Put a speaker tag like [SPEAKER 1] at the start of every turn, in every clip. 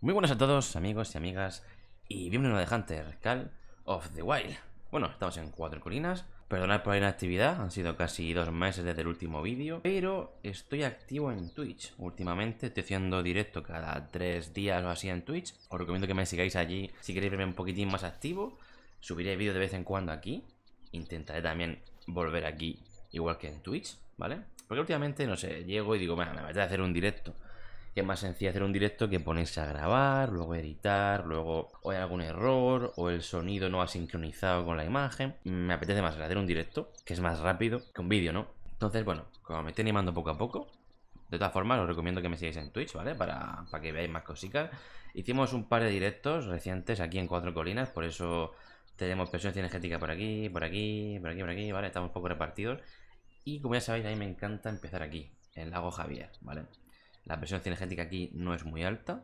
[SPEAKER 1] Muy buenas a todos, amigos y amigas, y bienvenidos a The Hunter, Call of the Wild. Bueno, estamos en Cuatro Colinas. Perdonad por la inactividad, han sido casi dos meses desde el último vídeo, pero estoy activo en Twitch. Últimamente estoy haciendo directo cada tres días o así en Twitch. Os recomiendo que me sigáis allí si queréis verme un poquitín más activo. Subiré vídeos de vez en cuando aquí. Intentaré también volver aquí, igual que en Twitch, ¿vale? Porque últimamente, no sé, llego y digo, me voy a hacer un directo es más sencillo hacer un directo que ponerse a grabar, luego editar, luego o hay algún error o el sonido no ha sincronizado con la imagen. Me apetece más hacer un directo, que es más rápido que un vídeo, ¿no? Entonces, bueno, como me estoy animando poco a poco, de todas formas os recomiendo que me sigáis en Twitch, ¿vale? Para, que veáis más cositas. Hicimos un par de directos recientes aquí en Cuatro Colinas, por eso tenemos presión energética por aquí, por aquí, por aquí, por aquí, ¿vale? Estamos un poco repartidos. Y como ya sabéis, a mí me encanta empezar aquí, en Lago Javier, ¿vale? La presión cinegética aquí no es muy alta.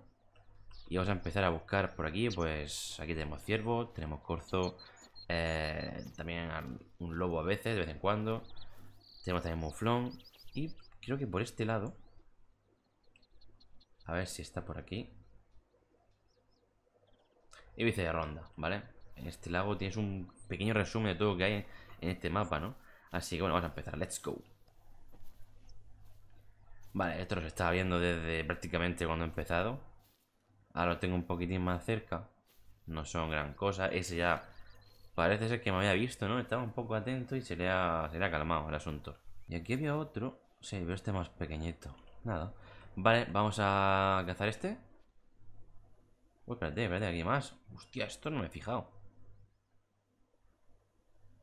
[SPEAKER 1] Y vamos a empezar a buscar por aquí, pues aquí tenemos ciervo, tenemos corzo, eh, también un lobo a veces, de vez en cuando. Tenemos también muflón. Y creo que por este lado... A ver si está por aquí. Y de ronda, ¿vale? En este lago tienes un pequeño resumen de todo lo que hay en este mapa, ¿no? Así que bueno, vamos a empezar. Let's go. Vale, esto los estaba viendo desde prácticamente cuando he empezado. Ahora lo tengo un poquitín más cerca. No son gran cosa. Ese ya parece ser que me había visto, ¿no? Estaba un poco atento y se le ha, calmado el asunto. Y aquí había otro. Sí, veo este más pequeñito. Nada. Vale, vamos a cazar este. Uy, espérate, espérate, aquí más. Hostia, esto no me he fijado.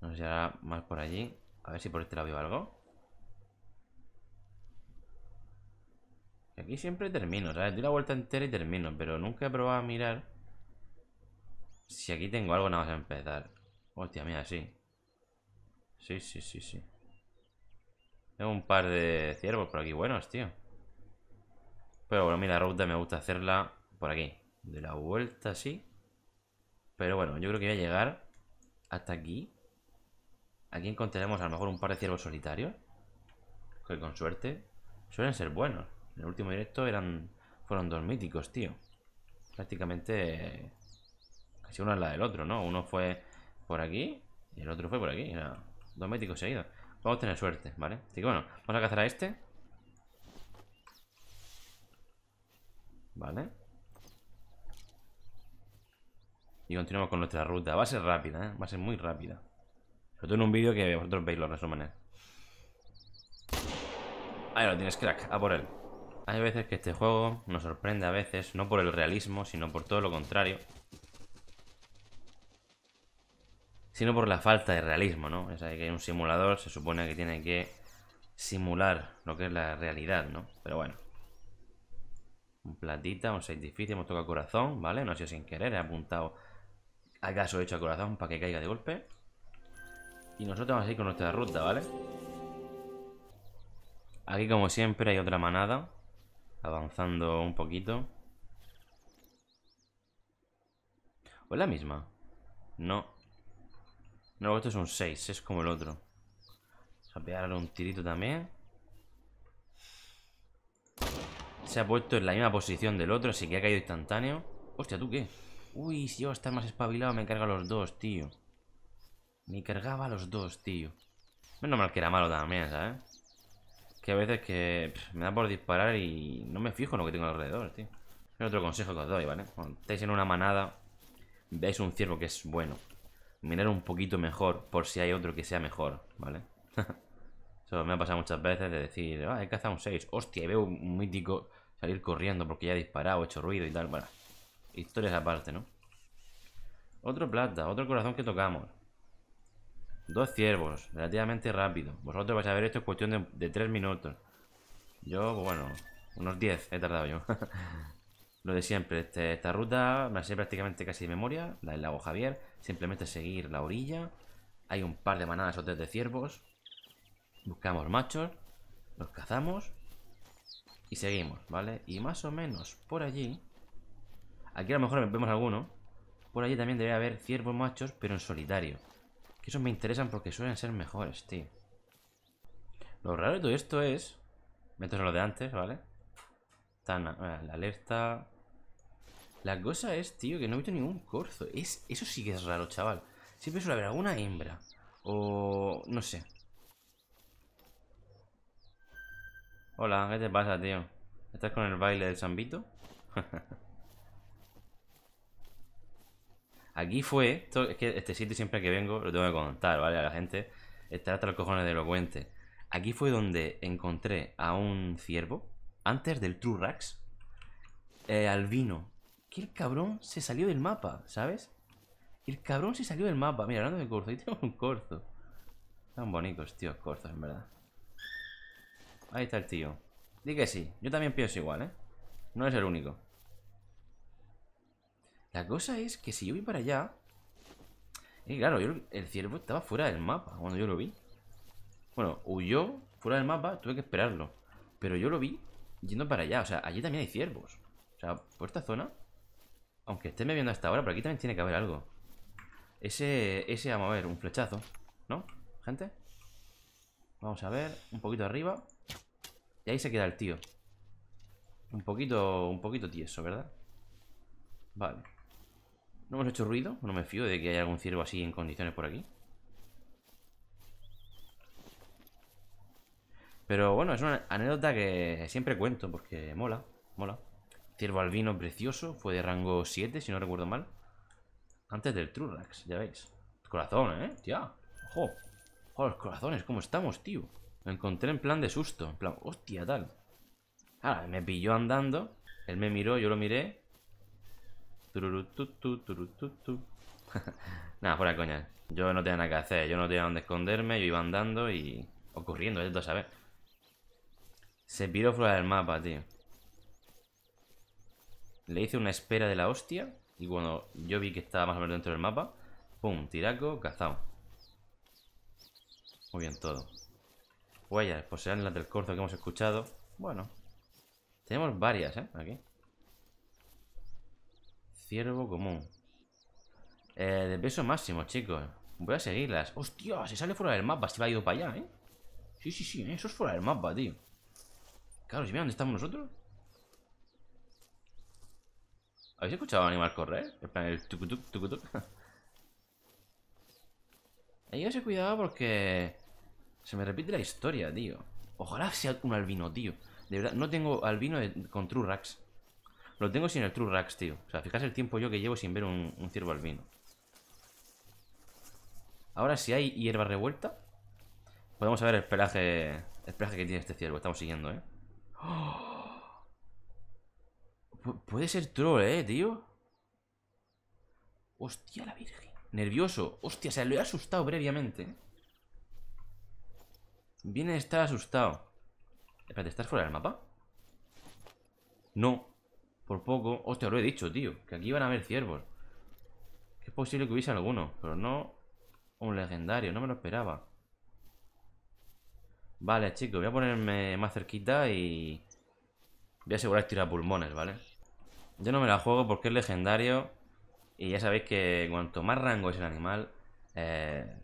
[SPEAKER 1] No sé si ahora más por allí. A ver si por este lado veo algo. Aquí siempre termino, ¿sabes? Doy la vuelta entera y termino, pero nunca he probado a mirar si aquí tengo algo nada más a empezar. Hostia, mira, sí. Sí, sí, sí, sí. Tengo un par de ciervos por aquí buenos, tío. Pero bueno, mira, la ruta me gusta hacerla por aquí. De la vuelta, sí. Pero bueno, yo creo que voy a llegar hasta aquí. Aquí encontraremos a lo mejor un par de ciervos solitarios. Que con suerte suelen ser buenos. En el último directo eran fueron dos míticos, tío. Prácticamente casi uno es la del otro, ¿no? Uno fue por aquí y el otro fue por aquí. dos míticos seguidos. Vamos a tener suerte, ¿vale? Así que bueno, vamos a cazar a este. Vale. Y continuamos con nuestra ruta. Va a ser rápida, ¿eh? Va a ser muy rápida. Sobre todo en un vídeo que vosotros veis los resúmenes. Ahí lo tienes, crack. A por él. Hay veces que este juego nos sorprende a veces, no por el realismo, sino por todo lo contrario. Sino por la falta de realismo, ¿no? Es ahí que hay un simulador, se supone que tiene que simular lo que es la realidad, ¿no? Pero bueno. Un platita, un 6 difícil, hemos tocado corazón, ¿vale? No ha sido sin querer, he apuntado acaso he hecho a corazón para que caiga de golpe. Y nosotros vamos a ir con nuestra ruta, ¿vale? Aquí como siempre hay otra manada Avanzando un poquito. ¿O es la misma? No. No, esto es un 6, es como el otro. Vamos a pegarle un tirito también. Se ha puesto en la misma posición del otro, así que ha caído instantáneo. Hostia, ¿tú qué? Uy, si yo a estar más espabilado me carga los dos, tío. Me cargaba los dos, tío. Menos mal que era malo también, ¿sabes? Que a veces que me da por disparar y no me fijo en lo que tengo alrededor, tío. Es otro consejo que os doy, ¿vale? Cuando estáis en una manada, veis un ciervo que es bueno. Mirar un poquito mejor por si hay otro que sea mejor, ¿vale? Eso me ha pasado muchas veces de decir, ah, he cazado un 6. Hostia, veo un mítico salir corriendo porque ya ha disparado, he hecho ruido y tal. Bueno, historias aparte, ¿no? Otro plata, otro corazón que tocamos. Dos ciervos, relativamente rápido. Vosotros vais a ver esto en cuestión de, tres minutos. Yo, pues bueno, unos 10 he tardado yo. Lo de siempre, este, esta ruta me la prácticamente casi de memoria, la del lago Javier. Simplemente seguir la orilla. Hay un par de manadas o tres de ciervos. Buscamos machos, los cazamos y seguimos, ¿vale? Y más o menos por allí, aquí a lo mejor vemos alguno, por allí también debería haber ciervos machos, pero en solitario. Que esos me interesan porque suelen ser mejores, tío. Lo raro de todo esto es... Métos lo de antes, ¿vale? Tan, eh, la alerta... La cosa es, tío, que no he visto ningún corzo. Es, eso sí que es raro, chaval. Siempre suele haber alguna hembra. O... no sé. Hola, ¿qué te pasa, tío? ¿Estás con el baile del sambito Aquí fue es que este sitio siempre que vengo lo tengo que contar, ¿vale? A la gente estará hasta los cojones de elocuente. Aquí fue donde encontré a un ciervo, antes del True Rax, eh, albino. Que el cabrón se salió del mapa, ¿sabes? El cabrón se salió del mapa. Mira, hablando de corzo, ahí tengo un corzo. Tan bonitos, tío, corzos, en verdad. Ahí está el tío. Dí que sí, yo también pienso igual, ¿eh? No es el único. La cosa es que si yo voy para allá... Y claro, el ciervo estaba fuera del mapa cuando yo lo vi. Bueno, huyó fuera del mapa, tuve que esperarlo. Pero yo lo vi yendo para allá. O sea, allí también hay ciervos. O sea, por esta zona... Aunque estén me viendo hasta ahora, por aquí también tiene que haber algo. Ese, ese, vamos a ver, un flechazo. ¿No, gente? Vamos a ver, un poquito arriba. Y ahí se queda el tío. Un poquito, un poquito tieso, ¿verdad? Vale. No hemos hecho ruido. No me fío de que haya algún ciervo así en condiciones por aquí. Pero bueno, es una anécdota que siempre cuento porque mola, mola. Ciervo albino precioso, fue de rango 7, si no recuerdo mal. Antes del Trurax, ya veis. Corazón, ¿eh? Tía. Ojo. Ojo, los corazones, ¿cómo estamos, tío? Lo encontré en plan de susto, en plan, hostia, tal. Ah, me pilló andando, él me miró, yo lo miré, nada, fuera coña. Yo no tenía nada que hacer, yo no tenía dónde esconderme, yo iba andando y. ocurriendo esto, ¿sabes? Se piró fuera del mapa, tío. Le hice una espera de la hostia. Y cuando yo vi que estaba más o menos dentro del mapa, ¡pum! Tiraco, cazado. Muy bien todo. Huellas, posean las del corzo que hemos escuchado. Bueno, tenemos varias, ¿eh? Aquí. Ciervo común. Eh, de peso máximo, chicos. Voy a seguirlas. ¡Hostia! Se sale fuera del mapa. Se va a ido para allá, ¿eh? Sí, sí, sí. Eso es fuera del mapa, tío. Claro, si dónde estamos nosotros. ¿Habéis escuchado animal correr? En plan, el tucutuc, tucutuc. Ahí se cuidado porque se me repite la historia, tío. Ojalá sea un albino, tío. De verdad, no tengo albino con True lo tengo sin el True Racks, tío. O sea, fijaos el tiempo yo que llevo sin ver un, ciervo albino. Ahora, si hay hierba revuelta, podemos saber el pelaje, el pelaje que tiene este ciervo. Estamos siguiendo, ¿eh? ¡Oh! puede ser troll, ¿eh, tío? Hostia, la virgen. Nervioso. Hostia, o sea, lo he asustado previamente. ¿eh? Viene a estar asustado. Espérate, ¿estás fuera del mapa? No. Por poco. Hostia, lo he dicho, tío. Que aquí iban a haber ciervos. es posible que hubiese alguno. Pero no un legendario. No me lo esperaba. Vale, chicos. Voy a ponerme más cerquita y... Voy a asegurar tirar pulmones, ¿vale? Yo no me la juego porque es legendario. Y ya sabéis que cuanto más rango es el animal, eh,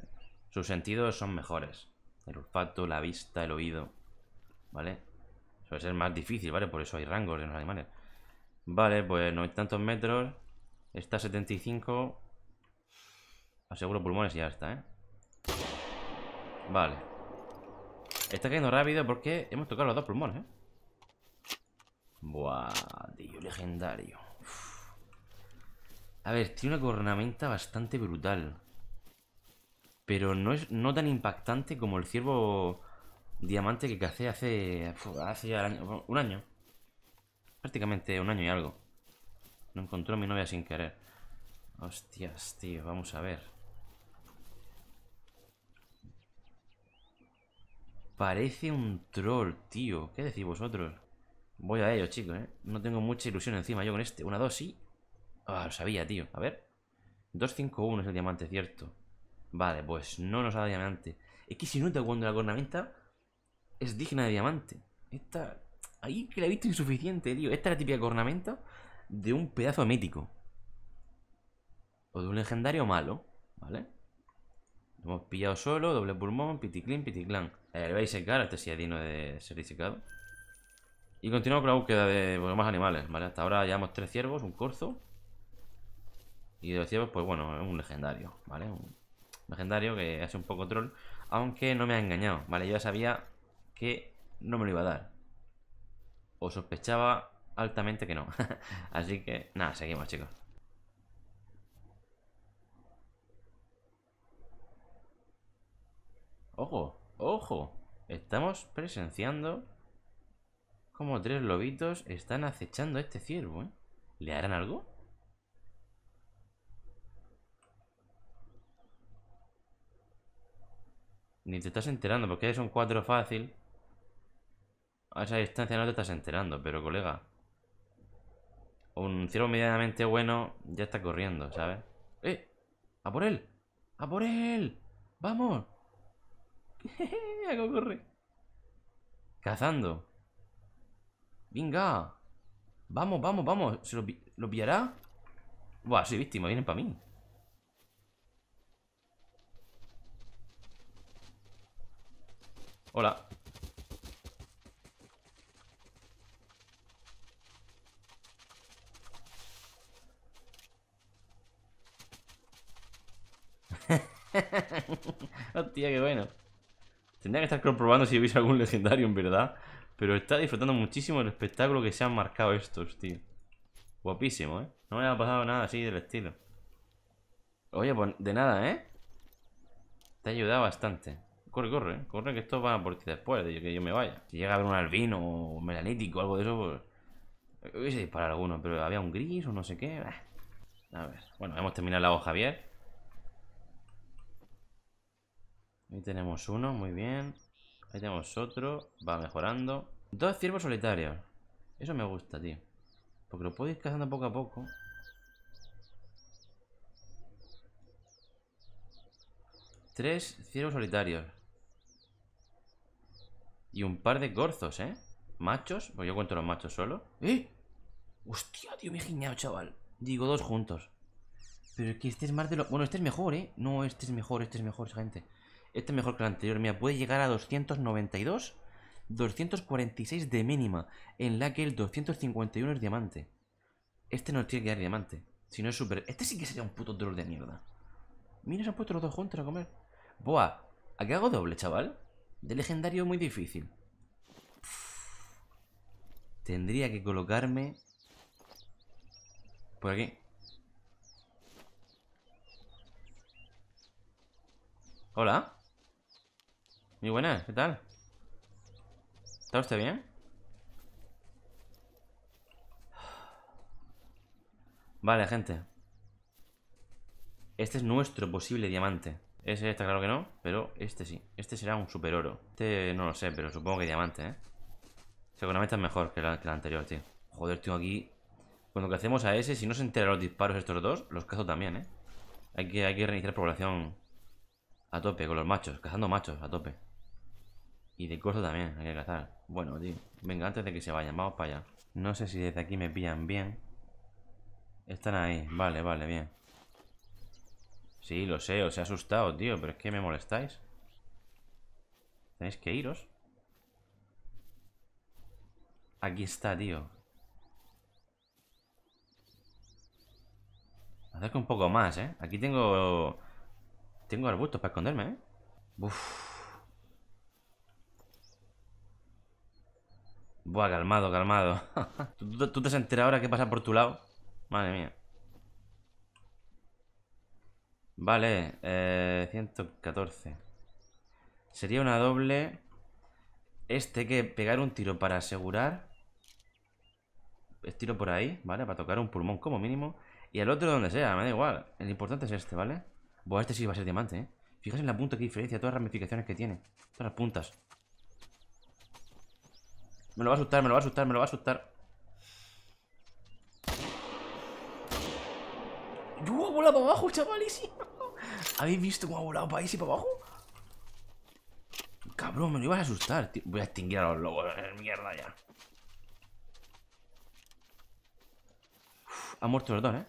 [SPEAKER 1] sus sentidos son mejores. El olfato, la vista, el oído. ¿Vale? Suele ser más difícil, ¿vale? Por eso hay rangos en los animales. Vale, pues no hay tantos metros. Está 75. Aseguro pulmones y ya está, ¿eh? Vale. Está cayendo rápido porque hemos tocado los dos pulmones, ¿eh? Buah, tío, legendario. A ver, tiene una cornamenta bastante brutal. Pero no es no tan impactante como el ciervo diamante que cacé hace, hace ya un año prácticamente un año y algo. No encontró mi novia sin querer. Hostias, tío, vamos a ver. Parece un troll, tío. ¿Qué decís vosotros? Voy a ello, chicos, ¿eh? No tengo mucha ilusión encima yo con este. Una, dos, sí. Ah, lo sabía, tío. A ver. 251 es el diamante, cierto. Vale, pues no nos ha dado diamante. Es que si nota cuando la cornamenta es digna de diamante. Esta Ahí que la he visto insuficiente, tío. Esta es la típica cornamenta de un pedazo mítico. O de un legendario malo, ¿vale? hemos pillado solo, doble pulmón, piticlin, piticlan. Eh, le vais a secar este sí de ser Y continuamos con la búsqueda de más animales, ¿vale? Hasta ahora llevamos tres ciervos, un corzo. Y de los ciervos, pues bueno, es un legendario, ¿vale? Un legendario que hace un poco troll. Aunque no me ha engañado, ¿vale? Yo ya sabía que no me lo iba a dar o sospechaba altamente que no. Así que nada, seguimos chicos. Ojo, ojo. Estamos presenciando como tres lobitos están acechando a este ciervo. ¿eh? ¿Le harán algo? Ni te estás enterando porque son cuatro fácil a esa distancia no te estás enterando, pero colega. Un cielo medianamente bueno ya está corriendo, ¿sabes? ¡Eh! ¡A por él! ¡A por él! ¡Vamos! ¡Hago corre! ¡Cazando! ¡Venga! ¡Vamos, vamos, vamos! ¿Se lo, pillará? Buah, soy víctima, vienen para mí. Hola. Hostia, qué bueno. Tendría que estar comprobando si hubiese algún legendario, en verdad. Pero está disfrutando muchísimo el espectáculo que se han marcado estos, tío. Guapísimo, ¿eh? No me ha pasado nada así del estilo. Oye, pues de nada, ¿eh? Te ha ayudado bastante. Corre, corre, ¿eh? corre que esto va por ti después de que yo me vaya. Si llega a haber un albino o un melanítico o algo de eso, pues... Eh, hubiese disparado alguno, pero había un gris o no sé qué. A ver, bueno, hemos terminado la hoja, Javier. Ahí tenemos uno, muy bien. Ahí tenemos otro, va mejorando. Dos ciervos solitarios. Eso me gusta, tío. Porque lo puedo ir cazando poco a poco. Tres ciervos solitarios. Y un par de gorzos, ¿eh? Machos, pues yo cuento los machos solo. ¡Eh! ¡Hostia, tío! Me he guiñado, chaval. Digo, dos juntos. Pero es que este es más de lo... Bueno, este es mejor, ¿eh? No, este es mejor, este es mejor, gente. Este es mejor que el anterior. Mira, puede llegar a 292, 246 de mínima, en la que el 251 es diamante. Este no tiene que dar diamante. Si no es super... Este sí que sería un puto troll de mierda. Mira, se han puesto los dos juntos a comer. Buah, ¿a qué hago doble, chaval? De legendario muy difícil. Tendría que colocarme... Por aquí. Hola. Muy buenas, ¿qué tal? ¿Está usted bien? Vale, gente. Este es nuestro posible diamante. Ese está claro que no, pero este sí. Este será un super oro. Este no lo sé, pero supongo que diamante, ¿eh? Seguramente es mejor que el anterior, tío. Joder, tengo aquí... Cuando lo que hacemos a ese, si no se enteran los disparos estos dos, los cazo también, ¿eh? Hay que, hay que reiniciar población a tope con los machos, cazando machos a tope. Y de corto también, hay que cazar. Bueno, tío. Venga, antes de que se vayan, vamos para allá. No sé si desde aquí me pillan bien. Están ahí. Vale, vale, bien. Sí, lo sé, os he asustado, tío. Pero es que me molestáis. Tenéis que iros. Aquí está, tío. que un poco más, ¿eh? Aquí tengo... Tengo arbustos para esconderme, ¿eh? Uf. Buah, calmado, calmado. ¿Tú, tú, te has enterado ahora qué pasa por tu lado? Madre mía. Vale, 114. Eh, Sería una doble. Este que pegar un tiro para asegurar. tiro por ahí, ¿vale? Para tocar un pulmón como mínimo. Y el otro donde sea, me da igual. El importante es este, ¿vale? Buah, este sí va a ser diamante, ¿eh? Fijaos en la punta que diferencia, todas las ramificaciones que tiene. Todas las puntas. Me lo va a asustar, me lo va a asustar, me lo va a asustar. ¡Yo ha volado abajo, chavalísimo! ¿Habéis visto cómo ha volado para ahí y para abajo? Cabrón, me lo ibas a asustar, Voy a extinguir a los lobos, eh, mierda ya. Uf, muerto los dos, ¿eh?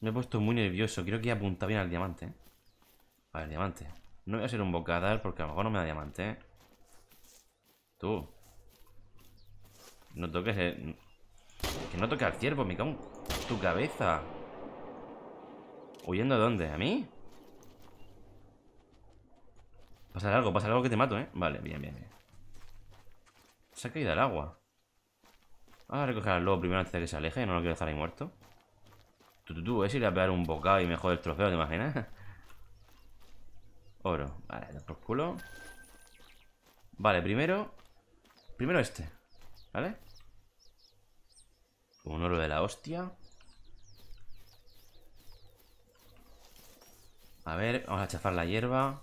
[SPEAKER 1] Me he puesto muy nervioso. Creo que he apunta bien al diamante. Eh. A ver, diamante. No voy a hacer un bocadar porque a lo mejor no me da diamante, ¿eh? Tú. No toques el... Que no toques al ciervo, Mi cago tu cabeza. ¿Huyendo a dónde? ¿A mí? Pasa algo, pasa algo que te mato, ¿eh? Vale, bien, bien, Se ha caído el agua. Vamos a recoger al lobo primero antes de que se aleje. No lo quiero dejar ahí muerto. Tú, tú, tú, es ir a pegar un bocado y mejor el trofeo, ¿te imaginas? Oro. Vale, por culo. Vale, primero Primero este, ¿vale? Un oro de la hostia. A ver, vamos a chafar la hierba.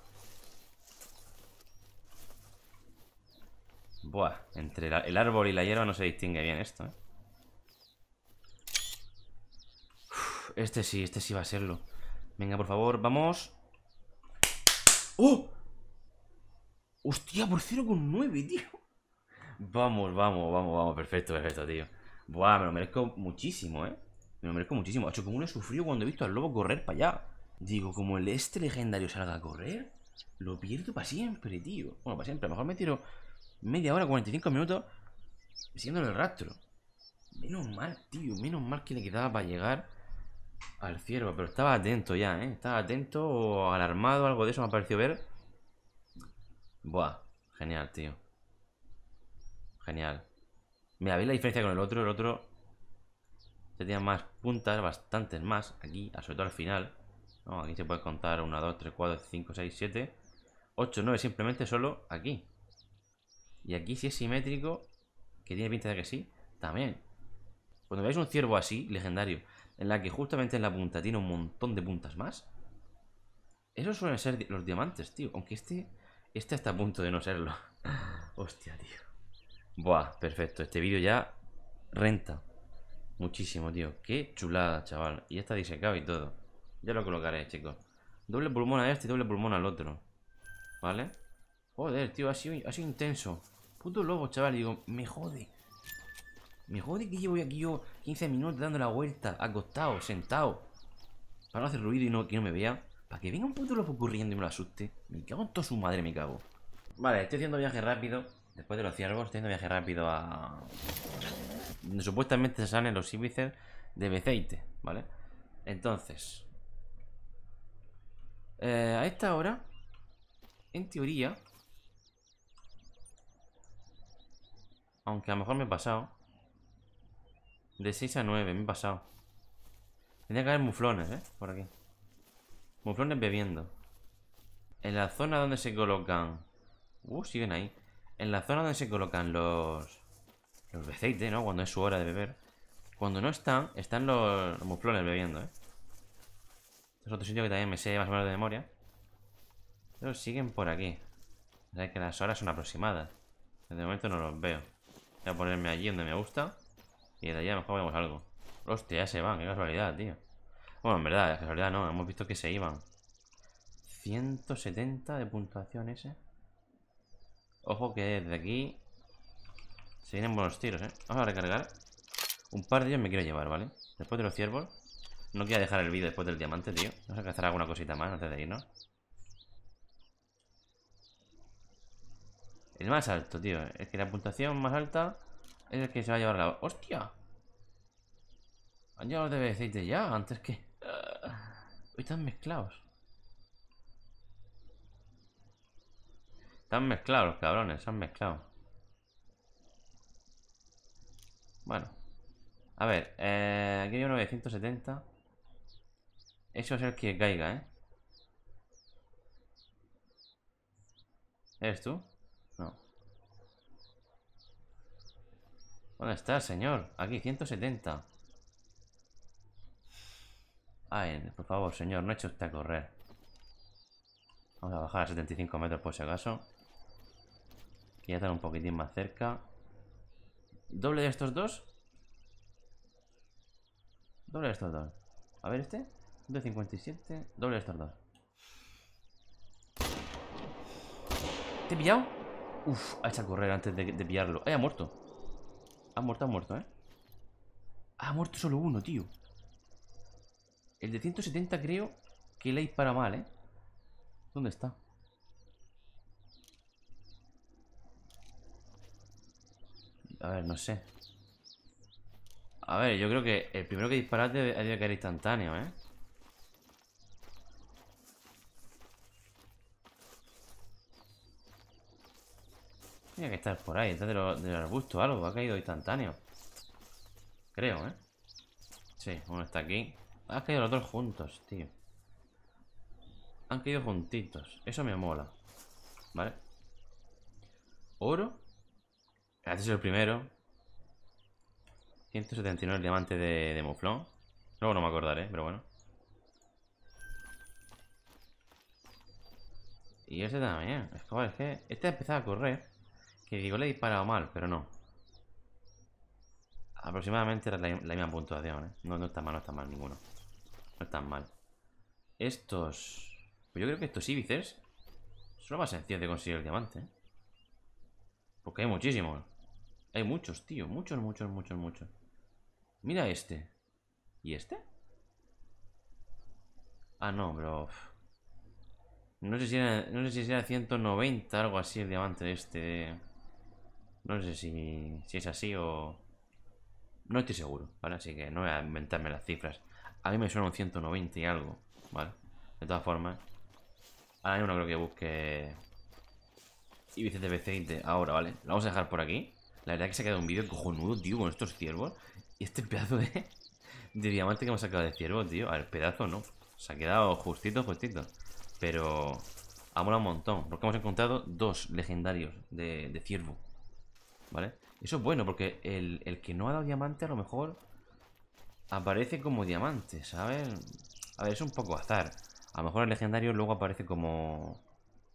[SPEAKER 1] Buah, entre el árbol y la hierba no se distingue bien esto, ¿eh? este sí, este sí va a serlo. Venga, por favor, vamos. ¡Oh! ¡Hostia, por 0,9, tío! Vamos, vamos, vamos, vamos. Perfecto, perfecto, tío. Buah, me lo merezco muchísimo, ¿eh? Me lo merezco muchísimo. hecho como uno sufrido cuando he visto al lobo correr para allá. Digo, como el este legendario salga a correr, lo pierdo para siempre, tío. Bueno, para siempre. A lo mejor me tiro media hora, 45 minutos Siguiendo el rastro. Menos mal, tío. Menos mal que le quedaba para llegar al ciervo. Pero estaba atento ya, ¿eh? Estaba atento o alarmado, algo de eso me ha parecido ver. Buah, genial, tío. Genial. Mira, ¿veis la diferencia con el otro? El otro tenía más puntas, bastantes más. Aquí, sobre todo al final. aquí se puede contar 1, 2, 3, 4, 5, 6, 7, 8, 9, simplemente solo aquí. Y aquí si es simétrico, que tiene pinta de que sí, también. Cuando veis un ciervo así, legendario, en la que justamente en la punta tiene un montón de puntas más, esos suelen ser los diamantes, tío. Aunque este, este está a punto de no serlo. Hostia, tío. Buah, perfecto. Este vídeo ya renta. Muchísimo, tío. Qué chulada, chaval. Y está disecado y todo. Ya lo colocaré, chicos. Doble pulmón a este y doble pulmón al otro. ¿Vale? Joder, tío, ha sido, intenso. Puto lobo, chaval. Digo, me jode. Me jode que llevo aquí yo 15 minutos dando la vuelta, acostado, sentado. Para no hacer ruido y no, que no me vea. Para que venga un puto lobo corriendo y me lo asuste. Me cago en toda su madre, me cago. Vale, estoy haciendo viaje rápido. Después de los ciervos, estoy viaje rápido a... Supuestamente se salen los íbices de Beceite, ¿vale? Entonces... Eh, a esta hora, en teoría... Aunque a lo mejor me he pasado. De 6 a 9, me he pasado. Tendría que haber muflones, ¿eh? Por aquí. Muflones bebiendo. En la zona donde se colocan... Uh, siguen ahí. En la zona donde se colocan los... Los beceites, ¿no? Cuando es su hora de beber. Cuando no están, están los, muflones bebiendo, ¿eh? Este es otro sitio que también me sé más o menos de memoria. Pero siguen por aquí. O que las horas son aproximadas. De momento no los veo. Voy a ponerme allí donde me gusta. Y de allá a lo mejor vemos algo. Hostia, ya se van, qué casualidad, tío. Bueno, en verdad, la casualidad no, hemos visto que se iban. 170 de puntuación ese. Ojo que desde aquí se vienen buenos tiros, ¿eh? Vamos a recargar. Un par de ellos me quiero llevar, ¿vale? Después de los ciervos. No quiero dejar el vídeo después del diamante, tío. Vamos a cazar alguna cosita más antes de irnos. El más alto, tío. Es que la puntuación más alta es el que se va a llevar la... ¡Hostia! Han llegado los de de ya, antes que... Hoy están mezclados. Están mezclados los cabrones, se han mezclado. Bueno. A ver, eh, aquí hay de 970. Eso es el que caiga, ¿eh? ¿Eres tú? No. ¿Dónde estás, señor? Aquí, 170. Ay, por favor, señor, no eche usted a correr. Vamos a bajar a 75 metros por si acaso ya están un poquitín más cerca. ¿Doble de estos dos? Doble de estos dos. A ver este. De 57 Doble de estos dos. ¿Te he pillado? Uf, ha hecho a correr antes de, pillarlo. Eh, ha muerto! Ha muerto, ha muerto, ¿eh? Ha muerto solo uno, tío. El de 170 creo que le para mal, ¿eh? ¿Dónde está? A ver, no sé. A ver, yo creo que el primero que disparate ha de caer instantáneo, ¿eh? Tiene que estar por ahí, Dentro del arbusto algo. Ha caído instantáneo. Creo, ¿eh? Sí, uno está aquí. Han caído los dos juntos, tío. Han caído juntitos. Eso me mola. ¿Vale? Oro este es el primero. 179 diamantes de, de muflón. Luego no me acordaré, pero bueno. Y este también. es que este ha empezado a correr. Que digo, le he disparado mal, pero no. Aproximadamente era la misma puntuación, ¿eh? No, no está mal, no está mal ninguno. No está mal. Estos... Pues yo creo que estos íbices son más sencillos de conseguir el diamante. ¿eh? Porque hay muchísimos. Hay muchos, tío. Muchos, muchos, muchos, muchos. Mira este. ¿Y este? Ah, no, bro. No sé si era, no sé si era 190, algo así, el diamante este. No sé si, si es así o... No estoy seguro, ¿vale? Así que no voy a inventarme las cifras. A mí me suena un 190 y algo, ¿vale? De todas formas. Ahora uno no creo que busque... IBC de ahora, ¿vale? Lo vamos a dejar por aquí. La verdad es que se ha quedado un vídeo cojonudo, tío, con estos ciervos. Y este pedazo de, diamante que hemos sacado de ciervo, tío. A ver, pedazo no. Se ha quedado justito, justito. Pero ha molado un montón. Porque hemos encontrado dos legendarios de, ciervo. ¿Vale? Eso es bueno, porque el, el, que no ha dado diamante a lo mejor aparece como diamante, ¿sabes? A ver, es un poco azar. A lo mejor el legendario luego aparece como...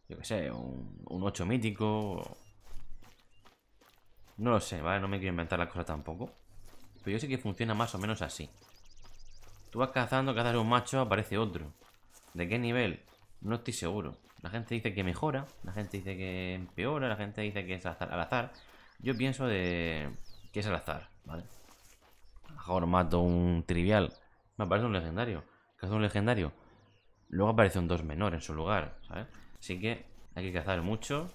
[SPEAKER 1] Yo qué sé, un, un 8 mítico no lo sé, ¿vale? No me quiero inventar las cosas tampoco. Pero yo sé que funciona más o menos así. Tú vas cazando, cazar un macho, aparece otro. ¿De qué nivel? No estoy seguro. La gente dice que mejora, la gente dice que empeora, la gente dice que es al azar. Yo pienso de que es al azar, ¿vale? Ahora mato un trivial. Me aparece un legendario. Cazo un legendario. Luego aparece un dos menor en su lugar, ¿sabes? Así que hay que cazar mucho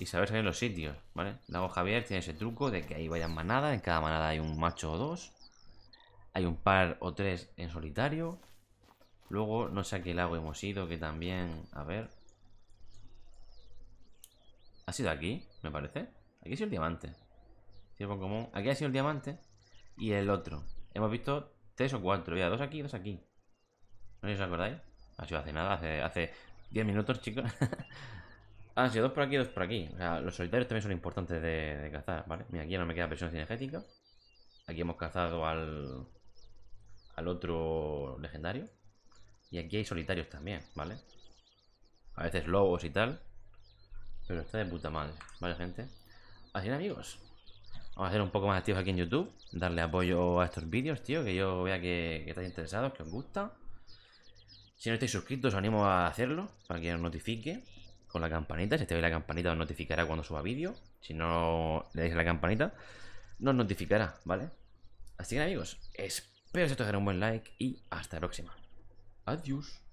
[SPEAKER 1] y saber salir los sitios, ¿vale? Lago Javier tiene ese truco de que ahí vayan manadas, en cada manada hay un macho o dos, hay un par o tres en solitario, luego no sé a qué lago hemos ido, que también, a ver... ¿Ha sido aquí, me parece? Aquí ha sido el diamante. tiempo común. Aquí ha sido el diamante y el otro. Hemos visto tres o cuatro, ya, dos aquí dos aquí. No os acordáis. Ha sido hace nada, hace, hace 10 minutos, chicos. Ah, sí, dos por aquí, dos por aquí. O sea, los solitarios también son importantes de, cazar, ¿vale? Mira, aquí no me queda presión energética Aquí hemos cazado al, al otro legendario. Y aquí hay solitarios también, ¿vale? A veces lobos y tal. Pero está de puta madre, ¿vale, gente? Así que, amigos, vamos a hacer un poco más activos aquí en YouTube. Darle apoyo a estos vídeos, tío, que yo vea que, que estáis interesados, que os gusta. Si no estáis suscritos, os animo a hacerlo para que os notifique con la campanita. Si ve la campanita os notificará cuando suba vídeo. Si no le dais a la campanita, nos notificará, ¿vale? Así que amigos, espero que os haya un buen like y hasta la próxima. Adiós.